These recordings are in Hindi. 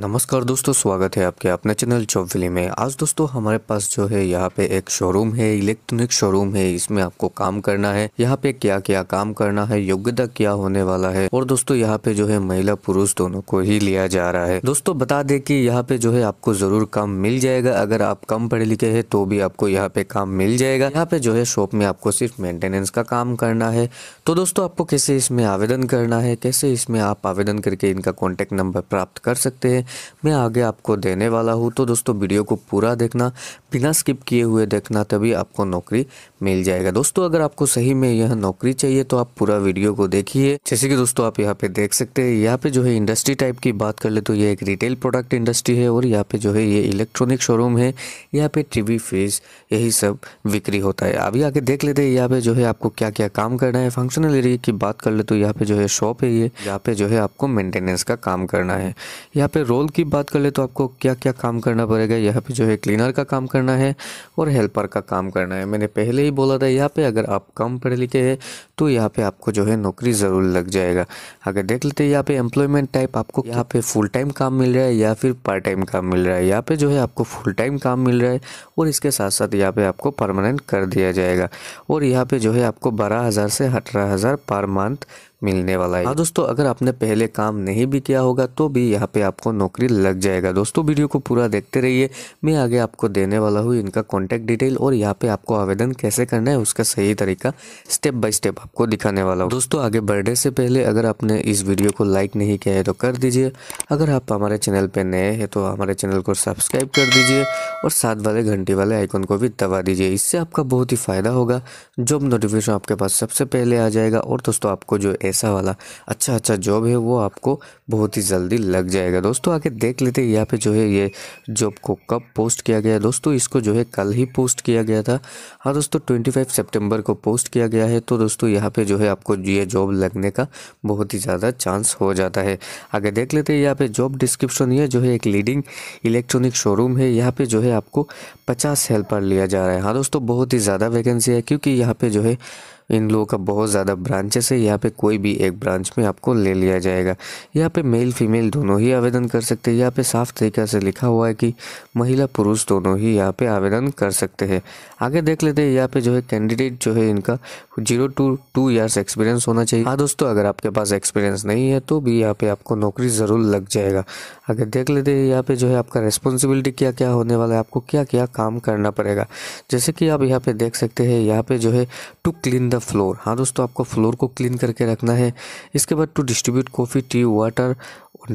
नमस्कार दोस्तों स्वागत है आपके अपने चैनल जॉब विली में आज दोस्तों हमारे पास जो है यहाँ पे एक शोरूम है इलेक्ट्रॉनिक शोरूम है इसमें आपको काम करना है यहाँ पे क्या क्या काम करना है योग्यता क्या होने वाला है और दोस्तों यहाँ पे जो है महिला पुरुष दोनों को ही लिया जा रहा है दोस्तों बता दे की यहाँ पे जो है आपको जरूर काम मिल जाएगा अगर आप कम पढ़े लिखे है तो भी आपको यहाँ पे काम मिल जाएगा यहाँ पे जो है शॉप में आपको सिर्फ मेंटेनेंस का काम करना है तो दोस्तों आपको कैसे इसमें आवेदन करना है कैसे इसमें आप आवेदन करके इनका कॉन्टेक्ट नंबर प्राप्त कर सकते हैं मैं आगे आपको देने वाला हूँ तो दोस्तों वीडियो को पूरा देखना बिना स्किप किए हुए देखना तभी आपको नौकरी मिल जाएगा दोस्तों अगर आपको सही में यह नौकरी चाहिए तो आप पूरा वीडियो को देखिए जैसे कि दोस्तों आप यहाँ पे देख सकते हैं यहाँ पे जो है इंडस्ट्री टाइप की बात कर ले तो ये एक रिटेल प्रोडक्ट इंडस्ट्री है और यहाँ पे जो है ये इलेक्ट्रॉनिक शोरूम है यहाँ पे टीवी फ्रिज यही सब बिक्री होता है अभी आके देख लेते हैं यहाँ पे जो है आपको क्या क्या काम करना है फंक्शनल एरिया की बात कर ले तो यहाँ पे जो है शॉप है ये यहाँ पे जो है आपको मेंटेनेंस का काम करना है यहाँ पे रोड रोल की बात कर ले तो आपको क्या क्या काम करना पड़ेगा यहाँ पे जो है क्लीनर का काम करना है और हेल्पर का काम करना है मैंने पहले ही बोला था यहाँ पे अगर आप कम पढ़े लिखे हैं तो यहाँ पे आपको जो है नौकरी ज़रूर लग जाएगा अगर देख लेते हैं यहाँ पे एम्प्लॉयमेंट टाइप आपको यहाँ पे फुल टाइम काम मिल रहा है या फिर पार्ट टाइम काम मिल रहा है यहाँ पर जो है आपको फुल टाइम काम मिल रहा है और इसके साथ साथ यहाँ पे आपको परमानेंट कर दिया जाएगा और यहाँ पर जो है आपको बारह हज़ार से अठारह हज़ार पर मंथ मिलने वाला है हाँ दोस्तों अगर आपने पहले काम नहीं भी किया होगा तो भी यहाँ पे आपको नौकरी लग जाएगा दोस्तों वीडियो को पूरा देखते रहिए मैं आगे आपको देने वाला हूँ इनका कॉन्टैक्ट डिटेल और यहाँ पे आपको आवेदन कैसे करना है उसका सही तरीका स्टेप बाय स्टेप आपको दिखाने वाला हूँ दोस्तों आगे बढ़ने से पहले अगर आपने इस वीडियो को लाइक नहीं किया है तो कर दीजिए अगर आप हमारे चैनल पर नए हैं तो हमारे चैनल को सब्सक्राइब कर दीजिए और साथ वाले घंटी वाले आइकन को भी दबा दीजिए इससे आपका बहुत ही फ़ायदा होगा जॉब नोटिफिकेशन आपके पास सबसे पहले आ जाएगा और दोस्तों आपको जो ऐसा वाला अच्छा अच्छा जॉब है वो आपको बहुत ही जल्दी लग जाएगा दोस्तों आगे देख लेते हैं यहाँ पे जो है ये जॉब को कब पोस्ट किया गया दोस्तों इसको जो है कल ही पोस्ट किया गया था हाँ दोस्तों ट्वेंटी फाइव सेप्टेम्बर को पोस्ट किया गया है तो दोस्तों यहाँ पे जो है आपको ये जॉब लगने का बहुत ही ज़्यादा चांस हो जाता है आगे देख लेते हैं यहाँ पे जॉब डिस्क्रिप्शन ये जो है एक लीडिंग इलेक्ट्रॉनिक शोरूम है यहाँ पर जो है आपको पचास हेल्पर लिया जा रहा है हाँ दोस्तों बहुत ही ज़्यादा वैकेंसी है क्योंकि यहाँ पे जो है इन लोगों का बहुत ज़्यादा ब्रांचेस है यहाँ पे कोई भी एक ब्रांच में आपको ले लिया जाएगा यहाँ पे मेल फीमेल दोनों ही आवेदन कर सकते हैं यहाँ पे साफ तरीके से लिखा हुआ है कि महिला पुरुष दोनों ही यहाँ पे आवेदन कर सकते हैं आगे देख लेते हैं यहाँ पे जो है कैंडिडेट जो है इनका zero to two years experience होना चाहिए हाँ दोस्तों अगर आपके पास एक्सपीरियंस नहीं है तो भी यहाँ पे आपको नौकरी ज़रूर लग जाएगा आगे देख लेते हैं यहाँ पे जो है आपका रेस्पॉन्सिबिलिटी क्या क्या होने वाला है आपको क्या क्या काम करना पड़ेगा जैसे कि आप यहाँ पे देख सकते हैं यहाँ पे जो है टू क्लीन द फ्लोर हाँ दोस्तों आपको फ्लोर को क्लीन करके रखना है इसके बाद to distribute coffee tea water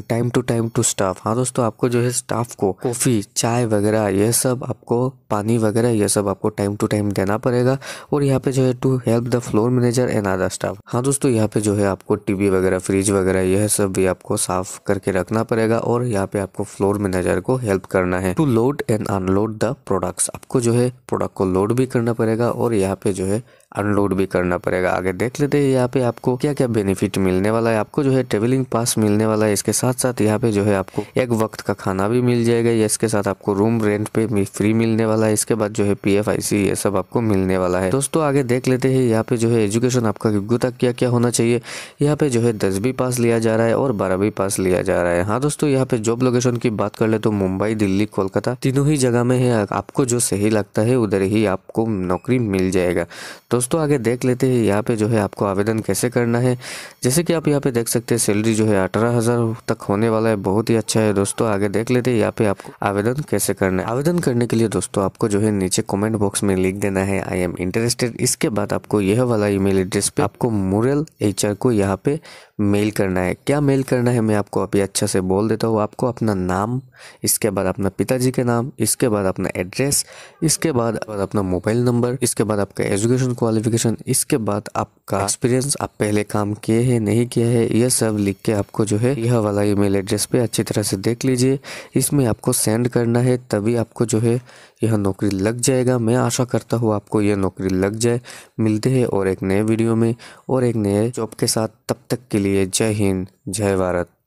time to time to staff हाँ दोस्तों आपको जो है स्टाफ को कॉफ़ी चाय वगैरह ये सब आपको पानी वगैरह ये सब आपको टाइम टू टाइम देना पड़ेगा और यहाँ पे जो है to help the floor manager and other staff हाँ दोस्तों यहाँ पे जो है आपको टीवी वगैरह फ्रिज वगैरह यह सब भी आपको साफ करके रखना पड़ेगा और यहाँ पे आपको फ्लोर मैनेजर को हेल्प करना है to load and unload the products आपको जो है प्रोडक्ट को लोड भी करना पड़ेगा और यहाँ पे जो है अनलोड भी करना पड़ेगा आगे देख लेते हैं यहाँ पे आपको क्या क्या बेनिफिट मिलने वाला है आपको जो है ट्रेवलिंग पास मिलने वाला है इसके साथ साथ यहाँ पे जो है आपको एक वक्त का खाना भी मिल जाएगा इसके साथ आपको रूम रेंट पे फ्री मिलने वाला है इसके बाद जो है पी ये सब आपको मिलने वाला है दोस्तों आगे देख लेते हैं यहाँ पे जो है एजुकेशन आपका योग्यता क्या क्या होना चाहिए यहाँ पे जो है दसवीं पास लिया जा रहा है और बारहवीं पास लिया जा रहा है हाँ दोस्तों यहाँ पे जॉब लोकेशन की बात कर ले तो मुंबई दिल्ली कोलकाता तीनों ही जगह में है आपको जो सही लगता है उधर ही आपको नौकरी मिल जाएगा तो दोस्तों आगे देख लेते हैं यहाँ पे जो है आपको आवेदन कैसे करना है जैसे कि आप यहाँ पे देख सकते हैं सैलरी जो है अठारह हज़ार तक होने वाला है बहुत ही अच्छा है दोस्तों आगे देख लेते हैं यहाँ पे आपको आवेदन कैसे करना है आवेदन करने के लिए दोस्तों आपको जो है नीचे कॉमेंट बॉक्स में लिख देना है आई एम इंटरेस्टेड इसके बाद आपको यह वाला ई एड्रेस पर आपको मुरल एच को यहाँ पे मेल करना है क्या मेल करना है मैं आपको अभी अच्छा से बोल देता हूँ आपको अपना नाम इसके बाद अपना पिताजी के नाम इसके बाद अपना एड्रेस इसके बाद अपना मोबाइल नंबर इसके बाद आपका एजुकेशन क्वालिटी क्वालिफिकेशन इसके बाद आपका एक्सपीरियंस आप पहले काम किए हैं नहीं किया है यह सब लिख के आपको जो है यह वाला ईमेल एड्रेस पे अच्छी तरह से देख लीजिए इसमें आपको सेंड करना है तभी आपको जो है यह नौकरी लग जाएगा मैं आशा करता हूँ आपको यह नौकरी लग जाए मिलते हैं और एक नए वीडियो में और एक नए जॉब के साथ तब तक के लिए जय हिंद जय भारत